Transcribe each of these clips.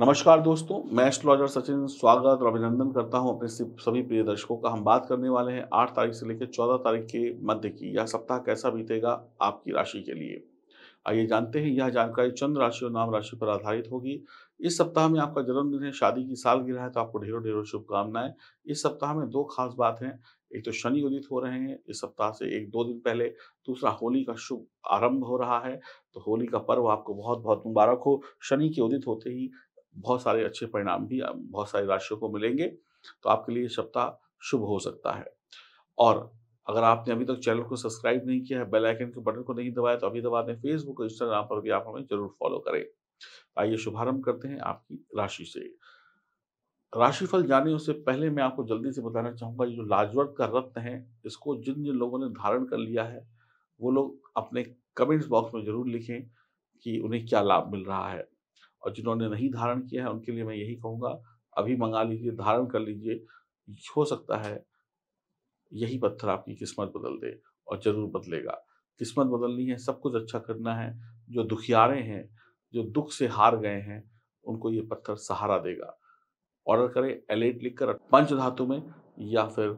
नमस्कार दोस्तों मैं एस्ट्रोलॉजर सचिन स्वागत और अभिनंदन करता हूं अपने सभी प्रिय दर्शकों का हम बात करने वाले हैं आठ तारीख से लेकर चौदह तारीख के मध्य की यह सप्ताह कैसा बीतेगा आपकी राशि के लिए आइए जानते हैं यह जानकारी चंद्र राशि और नाम राशि पर आधारित होगी इस सप्ताह में आपका जन्मदिन है शादी की साल गिरा है तो आपको ढेरों ढेरों शुभकामनाएं इस सप्ताह में दो खास बात है एक तो शनि उदित हो रहे हैं इस सप्ताह से एक दो दिन पहले दूसरा होली का शुभ आरंभ हो रहा है तो होली का पर्व आपको बहुत बहुत मुबारक हो शनि के उदित होते ही बहुत सारे अच्छे परिणाम भी बहुत सारी राशियों को मिलेंगे तो आपके लिए सप्ताह शुभ हो सकता है और अगर आपने अभी तक चैनल को सब्सक्राइब नहीं किया है बेल आइकन के बटन को नहीं दबाया तो अभी दबा दें फेसबुक और इंस्टाग्राम पर भी आप हमें जरूर फॉलो करें आइए शुभारंभ करते हैं आपकी राशि से राशिफल जाने से पहले मैं आपको जल्दी से बताना चाहूंगा जो लाजवर्ग का रत्न है इसको जिन जिन लोगों ने धारण कर लिया है वो लोग अपने कमेंट्स बॉक्स में जरूर लिखें कि उन्हें क्या लाभ मिल रहा है और जिन्होंने नहीं धारण किया है उनके लिए मैं यही कहूँगा अभी मंगा लीजिए धारण कर लीजिए हो सकता है यही पत्थर आपकी किस्मत बदल दे और जरूर बदलेगा किस्मत बदलनी है सब कुछ अच्छा करना है जो दुखियारे हैं जो दुख से हार गए हैं उनको ये पत्थर सहारा देगा ऑर्डर करें एलेट लिखकर पंच धातु में या फिर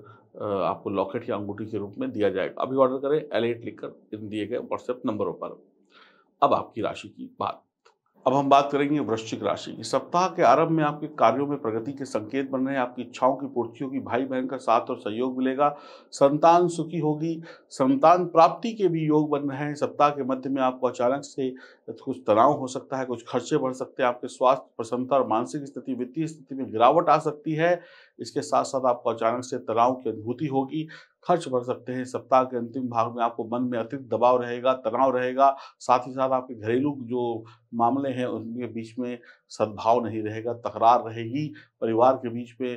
आपको लॉकेट या अंगूठी के रूप में दिया जाएगा अभी ऑर्डर करें एलेट लिखकर इन दिए गए व्हाट्सएप नंबरों पर अब आपकी राशि की बात अब हम बात करेंगे वृश्चिक राशि की सप्ताह के आरंभ में आपके कार्यों में प्रगति के संकेत बन रहे हैं आपकी इच्छाओं की पूर्ति होगी भाई बहन का साथ और सहयोग मिलेगा संतान सुखी होगी संतान प्राप्ति के भी योग बन रहे हैं सप्ताह के मध्य में आपको अचानक से कुछ तनाव हो सकता है कुछ खर्चे बढ़ सकते हैं आपके स्वास्थ्य प्रसन्नता और मानसिक स्थिति वित्तीय स्थिति में गिरावट आ सकती है इसके साथ साथ आपको अचानक से तनाव की अनुभूति होगी खर्च कर सकते हैं सप्ताह के अंतिम भाग में आपको मन में अतिरिक्त दबाव रहेगा तनाव रहेगा साथ ही साथ आपके घरेलू जो मामले हैं उनके बीच में सद्भाव नहीं रहेगा तकरार रहेगी परिवार के बीच में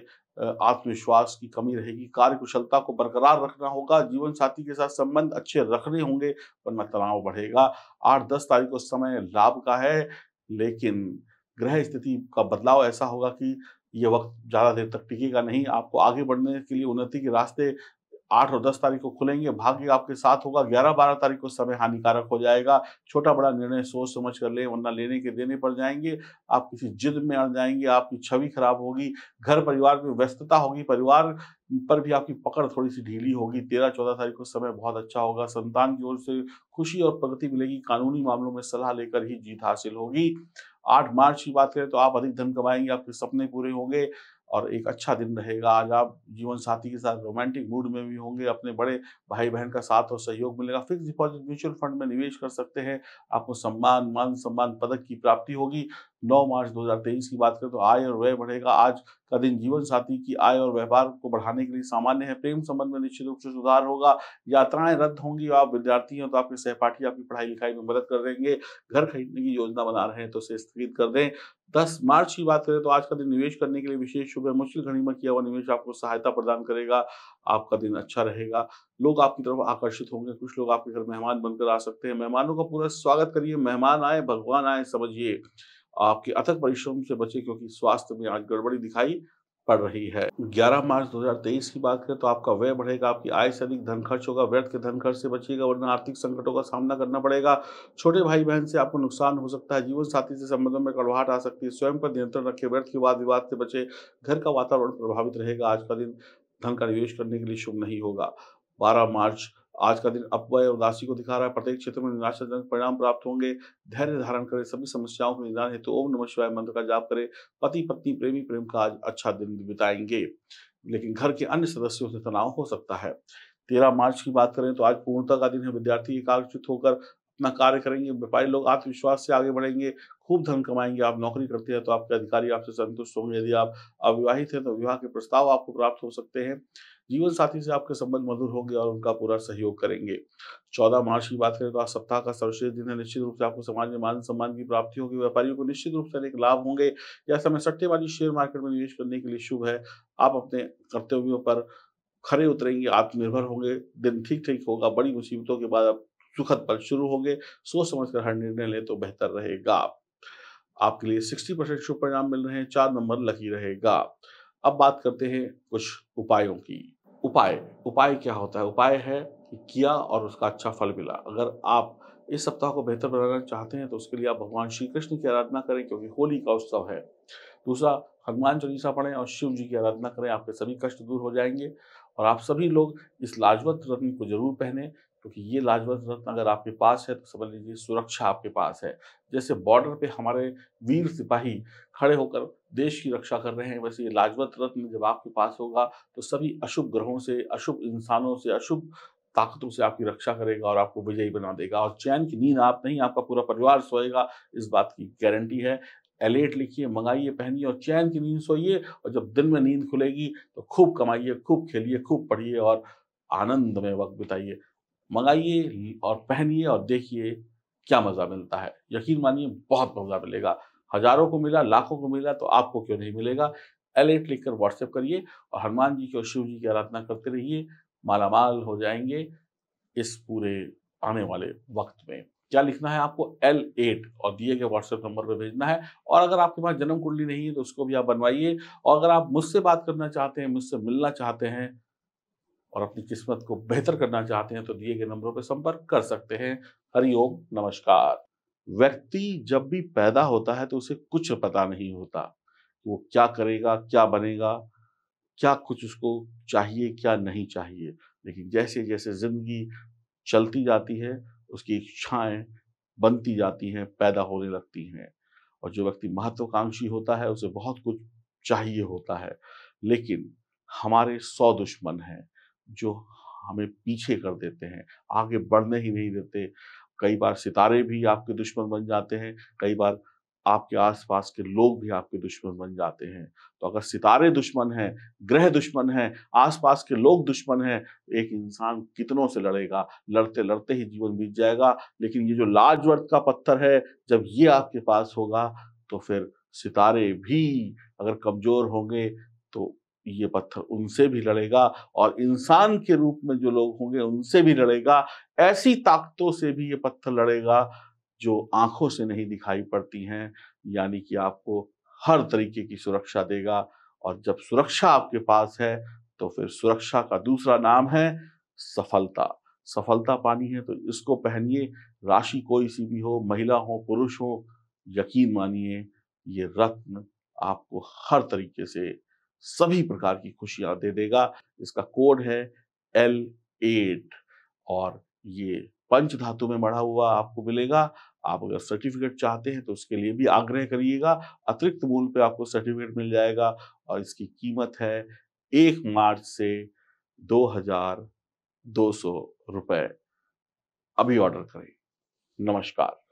आत्मविश्वास की कमी रहेगी कार्य कुशलता को बरकरार रखना होगा जीवन साथी के साथ संबंध अच्छे रखने होंगे वरना तनाव बढ़ेगा आठ दस तारीख को समय लाभ का है लेकिन ग्रह स्थिति का बदलाव ऐसा होगा कि ये वक्त ज़्यादा देर तक टिकेगा नहीं आपको आगे बढ़ने के लिए उन्नति के रास्ते आठ और दस तारीख को खुलेंगे भाग्य आपके साथ होगा ग्यारह बारह तारीख को समय हानिकारक हो जाएगा छोटा बड़ा निर्णय सोच समझ कर लें वरना लेने के देने पड़ जाएंगे आप किसी जिद में अड़ जाएंगे आपकी छवि खराब होगी घर परिवार में व्यस्तता होगी परिवार पर भी आपकी पकड़ थोड़ी सी ढीली होगी तेरह चौदह तारीख को समय बहुत अच्छा होगा संतान की ओर से खुशी और प्रगति मिलेगी कानूनी मामलों में सलाह लेकर ही जीत हासिल होगी आठ मार्च की बात करें तो आप अधिक धन कमाएंगे आपके सपने पूरे होंगे और एक अच्छा दिन रहेगा आज आप जीवन साथी के साथ रोमांटिक मूड में भी होंगे अपने बड़े भाई बहन का साथ और सहयोग मिलेगा फिक्स डिपॉजिट म्यूचुअल फंड में निवेश कर सकते हैं आपको सम्मान मान सम्मान पदक की प्राप्ति होगी 9 मार्च 2023 की बात करें तो आय और व्यय बढ़ेगा आज का दिन जीवन साथी की आय और व्यवहार को बढ़ाने के लिए सामान्य है प्रेम संबंध में निश्चित रूप से सुधार होगा यात्राएं रद्द होंगी आप विद्यार्थी हैं तो आपके सहपाठी आपकी पढ़ाई लिखाई में मदद कर देंगे घर खरीदने की योजना बना रहे हैं तो उसे स्थगित कर दें दस मार्च की बात करें तो आज का दिन निवेश करने के लिए विशेष शुभ है मुश्किल घड़ी में किया हुआ निवेश आपको सहायता प्रदान करेगा आपका दिन अच्छा रहेगा लोग आपकी तरफ आकर्षित होंगे कुछ लोग आपके घर मेहमान बनकर आ सकते हैं मेहमानों का पूरा स्वागत करिए मेहमान आए भगवान आए समझिए आपके अथक परिश्रम से बचे क्योंकि स्वास्थ्य में आज गड़बड़ी दिखाई पड़ रही है 11 मार्च 2023 की बात करें तो आपका व्यय बढ़ेगा आपकी आय से अधिक धन खर्च होगा व्यर्थ के धन खर्च से बचिएगा वरना आर्थिक संकटों का सामना करना पड़ेगा छोटे भाई बहन से आपको नुकसान हो सकता है जीवन साथी से संबंधों में कड़वाहट आ सकती है स्वयं पर नियंत्रण रखें व्यर्थ के वाद विवाद से बचे घर का वातावरण प्रभावित रहेगा आज का दिन धन का निवेश करने के लिए शुभ नहीं होगा बारह मार्च आज का दिन अपवय और उदासी को दिखा रहा है प्रत्येक क्षेत्र में निराशाजनक परिणाम प्राप्त होंगे धैर्य धारण करें सभी समस्याओं के निदान हेतु तो ओम नमः शिवाय मंत्र का जाप करें पति पत्नी प्रेमी प्रेम का आज अच्छा दिन बिताएंगे लेकिन घर के अन्य सदस्यों से तनाव हो सकता है तेरह मार्च की बात करें तो आज पूर्णता का दिन है विद्यार्थी एकाग्रचित होकर अपना कार्य करेंगे व्यापारी लोग आत्मविश्वास से आगे बढ़ेंगे खूब धन कमाएंगे आप नौकरी करते हैं तो आपके अधिकारी आपसे संतुष्ट होंगे यदि आप अविवाहित हैं तो विवाह के प्रस्ताव आपको प्राप्त हो सकते हैं जीवन साथी से आपके संबंध मधुर होंगे और उनका पूरा सहयोग करेंगे चौदह मार्च की बात करें तो आज सप्ताह का सर्वश्रेष्ठ दिन है निश्चित रूप से आपको समाज में मान सम्मान की प्राप्ति होगी व्यापारियों को निश्चित रूप से अनेक लाभ होंगे या समय सट्टेबाजी शेयर मार्केट में निवेश करने के लिए शुभ है आप अपने कर्तव्यों पर खड़े उतरेंगे आत्मनिर्भर होंगे दिन ठीक ठीक होगा बड़ी मुसीबतों के बाद आप सुखद पल शुरू होंगे सोच समझ कर हर निर्णय लें तो बेहतर रहेगा आपके लिए सिक्सटी परसेंट शुभ परिणाम मिल रहे हैं चार नंबर लकी रहेगा अब बात करते हैं कुछ उपायों की उपाय उपाय क्या होता है उपाय है कि किया और उसका अच्छा फल मिला अगर आप इस सप्ताह को बेहतर बनाना चाहते हैं तो उसके लिए आप भगवान श्री कृष्ण की आराधना करें क्योंकि होली का उत्सव है दूसरा हनुमान चालीसा पढ़ें और शिव जी की आराधना करें आपके सभी कष्ट दूर हो जाएंगे और आप सभी लोग इस लाजवत रंग को जरूर पहने क्योंकि ये लाजपत रत्न अगर आपके पास है तो समझ लीजिए सुरक्षा आपके पास है जैसे बॉर्डर पे हमारे वीर सिपाही खड़े होकर देश की रक्षा कर रहे हैं वैसे ये लाजपत रत्न जब आपके पास होगा तो सभी अशुभ ग्रहों से अशुभ इंसानों से अशुभ ताकतों से आपकी रक्षा करेगा और आपको विजयी बना देगा और चैन की नींद आप नहीं आपका पूरा परिवार सोएगा इस बात की गारंटी है एलेट लिखिए मंगाइए पहनिए और चैन की नींद सोइए और जब दिन में नींद खुलेगी तो खूब कमाइए खूब खेलिए खूब पढ़िए और आनंद में वक्त बिताइए मंगाइए और पहनिए और देखिए क्या मज़ा मिलता है यकीन मानिए बहुत मज़ा मिलेगा हज़ारों को मिला लाखों को मिला तो आपको क्यों नहीं मिलेगा अलर्ट कर व्हाट्सएप करिए और हनुमान जी की और शिव जी की आराधना करते रहिए मालामाल हो जाएंगे इस पूरे आने वाले वक्त में क्या लिखना है आपको एल एट और दिए गए व्हाट्सएप नंबर पर भेजना है और अगर आपके पास जन्म कुंडली नहीं है तो उसको भी आप बनवाइए और अगर आप मुझसे बात करना चाहते हैं मुझसे मिलना चाहते हैं और अपनी किस्मत को बेहतर करना चाहते हैं तो दिए गए नंबरों पर संपर्क कर सकते हैं हरिओम नमस्कार व्यक्ति जब भी पैदा होता है तो उसे कुछ पता नहीं होता वो क्या करेगा क्या बनेगा क्या कुछ उसको चाहिए क्या नहीं चाहिए लेकिन जैसे जैसे ज़िंदगी चलती जाती है उसकी इच्छाएं बनती जाती हैं पैदा होने लगती हैं और जो व्यक्ति महत्वाकांक्षी होता है उसे बहुत कुछ चाहिए होता है लेकिन हमारे सौ दुश्मन हैं जो हमें पीछे कर देते हैं आगे बढ़ने ही नहीं देते कई बार सितारे भी आपके दुश्मन बन जाते हैं कई बार आपके आसपास के लोग भी आपके दुश्मन बन जाते हैं तो अगर सितारे दुश्मन हैं ग्रह दुश्मन हैं आसपास के लोग दुश्मन हैं एक इंसान कितनों से लड़ेगा लड़ते लड़ते ही जीवन बीत जाएगा लेकिन ये जो लाजवर्त का पत्थर है जब ये आपके पास होगा तो फिर सितारे भी अगर कमज़ोर होंगे तो ये पत्थर उनसे भी लड़ेगा और इंसान के रूप में जो लोग होंगे उनसे भी लड़ेगा ऐसी ताकतों से भी ये पत्थर लड़ेगा जो आंखों से नहीं दिखाई पड़ती हैं यानी कि आपको हर तरीके की सुरक्षा देगा और जब सुरक्षा आपके पास है तो फिर सुरक्षा का दूसरा नाम है सफलता सफलता पानी है तो इसको पहनिए राशि कोई सी भी हो महिला हो पुरुष हो यकीन मानिए ये रत्न आपको हर तरीके से सभी प्रकार की खुशियां दे देगा इसका कोड है एल एट और ये पंच धातु में मढ़ा हुआ आपको मिलेगा आप अगर सर्टिफिकेट चाहते हैं तो उसके लिए भी आग्रह करिएगा अतिरिक्त मूल्य पे आपको सर्टिफिकेट मिल जाएगा और इसकी कीमत है एक मार्च से दो हजार दो सौ रुपये अभी ऑर्डर करें नमस्कार